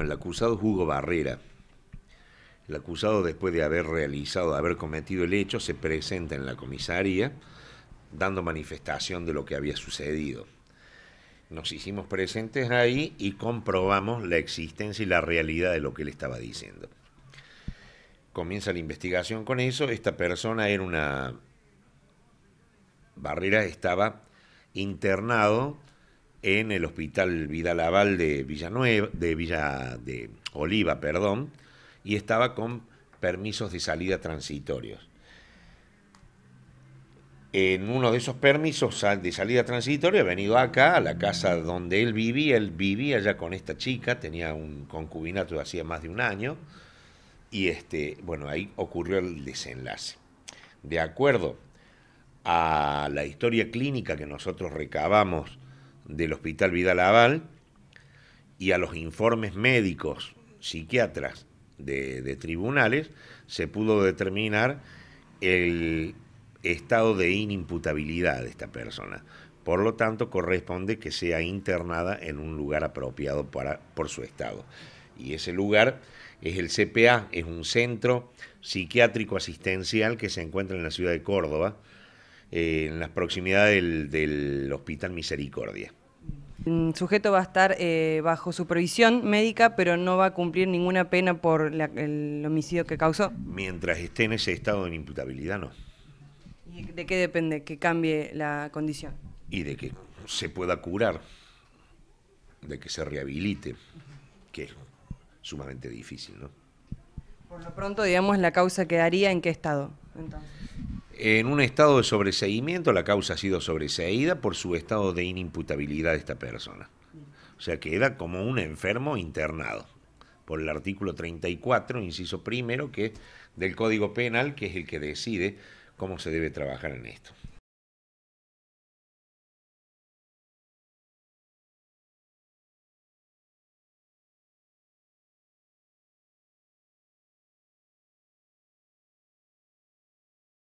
el acusado Hugo Barrera. El acusado, después de haber realizado, de haber cometido el hecho, se presenta en la comisaría dando manifestación de lo que había sucedido. Nos hicimos presentes ahí y comprobamos la existencia y la realidad de lo que él estaba diciendo. Comienza la investigación con eso. Esta persona era una... Barrera estaba internado en el Hospital Vidalaval de Villanueva, de Villa de Oliva, perdón, y estaba con permisos de salida transitorios. En uno de esos permisos de salida transitoria ha venido acá, a la casa donde él vivía, él vivía ya con esta chica, tenía un concubinato de hacía más de un año, y este, bueno, ahí ocurrió el desenlace. De acuerdo a la historia clínica que nosotros recabamos del Hospital Vidal Aval y a los informes médicos, psiquiatras de, tribunales, se pudo determinar el estado de inimputabilidad de esta persona. Por lo tanto, corresponde que sea internada en un lugar apropiado para, por su estado. Y ese lugar es el CPA, es un centro psiquiátrico asistencial que se encuentra en la ciudad de Córdoba, en las proximidades del, Hospital Misericordia. El sujeto va a estar eh, bajo supervisión médica, pero no va a cumplir ninguna pena por el homicidio que causó. Mientras esté en ese estado de imputabilidad, no. ¿Y de qué depende que cambie la condición? Y de que se pueda curar, de que se rehabilite, que es sumamente difícil, ¿no? Por lo pronto, digamos, la causa quedaría en qué estado, entonces. En un estado de sobreseimiento, la causa ha sido sobreseída por su estado de inimputabilidad de esta persona. O sea, queda como un enfermo internado por el artículo 34, inciso primero, que del Código Penal, que es el que decide cómo se debe trabajar en esto.